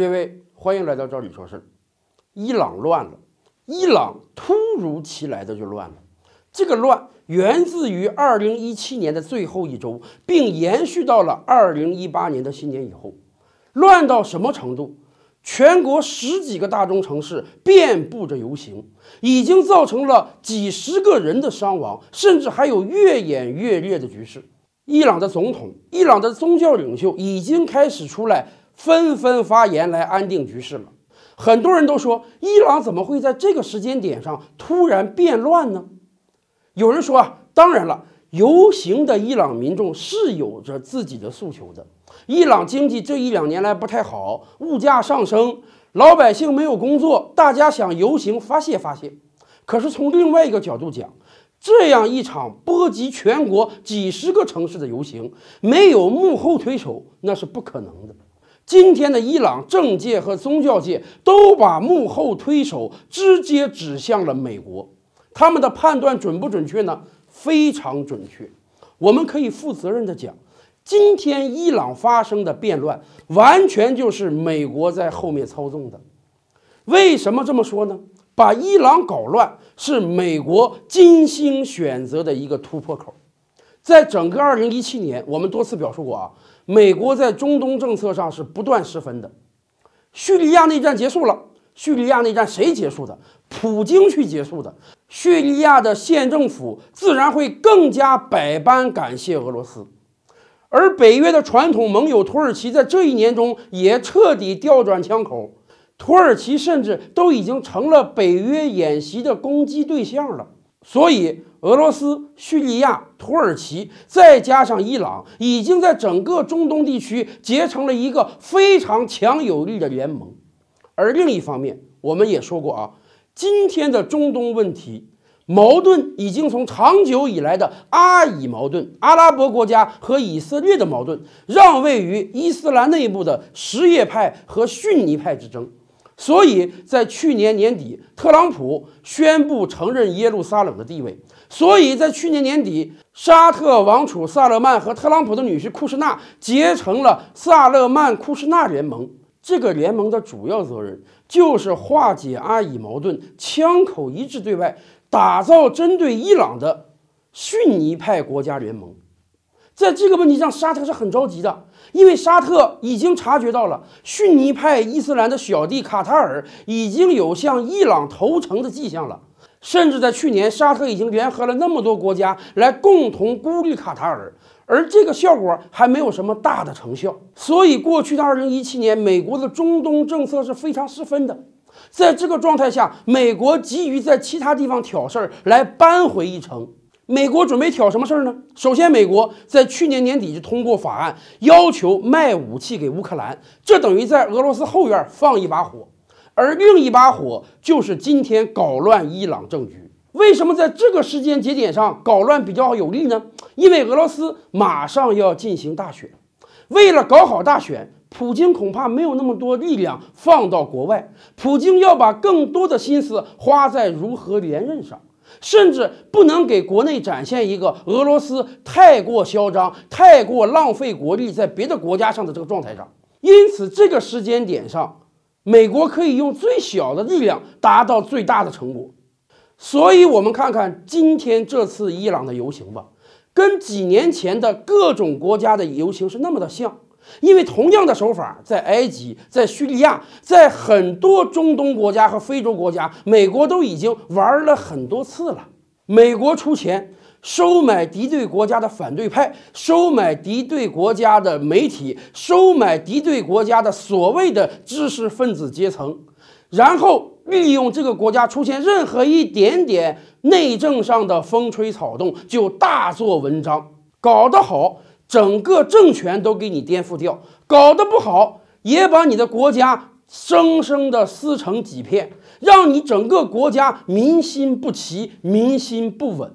列位，欢迎来到赵李说事伊朗乱了，伊朗突如其来的就乱了。这个乱源自于二零一七年的最后一周，并延续到了二零一八年的新年以后。乱到什么程度？全国十几个大中城市遍布着游行，已经造成了几十个人的伤亡，甚至还有越演越烈的局势。伊朗的总统、伊朗的宗教领袖已经开始出来。纷纷发言来安定局势了。很多人都说，伊朗怎么会在这个时间点上突然变乱呢？有人说啊，当然了，游行的伊朗民众是有着自己的诉求的。伊朗经济这一两年来不太好，物价上升，老百姓没有工作，大家想游行发泄发泄。可是从另外一个角度讲，这样一场波及全国几十个城市的游行，没有幕后推手，那是不可能的。今天的伊朗政界和宗教界都把幕后推手直接指向了美国，他们的判断准不准确呢？非常准确。我们可以负责任的讲，今天伊朗发生的变乱完全就是美国在后面操纵的。为什么这么说呢？把伊朗搞乱是美国精心选择的一个突破口。在整个二零一七年，我们多次表述过啊。美国在中东政策上是不断失分的。叙利亚内战结束了，叙利亚内战谁结束的？普京去结束的。叙利亚的县政府自然会更加百般感谢俄罗斯。而北约的传统盟友土耳其在这一年中也彻底调转枪口，土耳其甚至都已经成了北约演习的攻击对象了。所以，俄罗斯、叙利亚、土耳其，再加上伊朗，已经在整个中东地区结成了一个非常强有力的联盟。而另一方面，我们也说过啊，今天的中东问题矛盾已经从长久以来的阿以矛盾、阿拉伯国家和以色列的矛盾，让位于伊斯兰内部的什叶派和逊尼派之争。所以在去年年底，特朗普宣布承认耶路撒冷的地位。所以在去年年底，沙特王储萨勒曼和特朗普的女婿库什纳结成了萨勒曼库什纳联盟。这个联盟的主要责任就是化解阿以矛盾，枪口一致对外，打造针对伊朗的逊尼派国家联盟。在这个问题上，沙特是很着急的，因为沙特已经察觉到了逊尼派伊斯兰的小弟卡塔尔已经有向伊朗投诚的迹象了，甚至在去年，沙特已经联合了那么多国家来共同孤立卡塔尔，而这个效果还没有什么大的成效。所以，过去的二零一七年，美国的中东政策是非常失分的。在这个状态下，美国急于在其他地方挑事儿来扳回一城。美国准备挑什么事儿呢？首先，美国在去年年底就通过法案，要求卖武器给乌克兰，这等于在俄罗斯后院放一把火；而另一把火就是今天搞乱伊朗政局。为什么在这个时间节点上搞乱比较有利呢？因为俄罗斯马上要进行大选，为了搞好大选，普京恐怕没有那么多力量放到国外，普京要把更多的心思花在如何连任上。甚至不能给国内展现一个俄罗斯太过嚣张、太过浪费国力在别的国家上的这个状态上。因此，这个时间点上，美国可以用最小的力量达到最大的成果。所以，我们看看今天这次伊朗的游行吧，跟几年前的各种国家的游行是那么的像。因为同样的手法，在埃及、在叙利亚、在很多中东国家和非洲国家，美国都已经玩了很多次了。美国出钱收买敌对国家的反对派，收买敌对国家的媒体，收买敌对国家的所谓的知识分子阶层，然后利用这个国家出现任何一点点内政上的风吹草动，就大做文章，搞得好。整个政权都给你颠覆掉，搞得不好也把你的国家生生的撕成几片，让你整个国家民心不齐、民心不稳。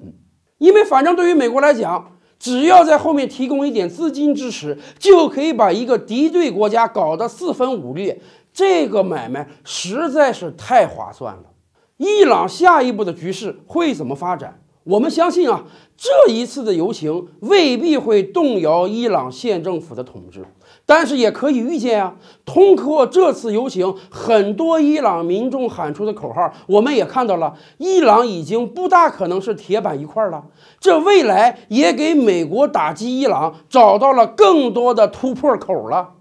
因为反正对于美国来讲，只要在后面提供一点资金支持，就可以把一个敌对国家搞得四分五裂，这个买卖实在是太划算了。伊朗下一步的局势会怎么发展？我们相信啊，这一次的游行未必会动摇伊朗县政府的统治，但是也可以预见啊，通过这次游行，很多伊朗民众喊出的口号，我们也看到了，伊朗已经不大可能是铁板一块了。这未来也给美国打击伊朗找到了更多的突破口了。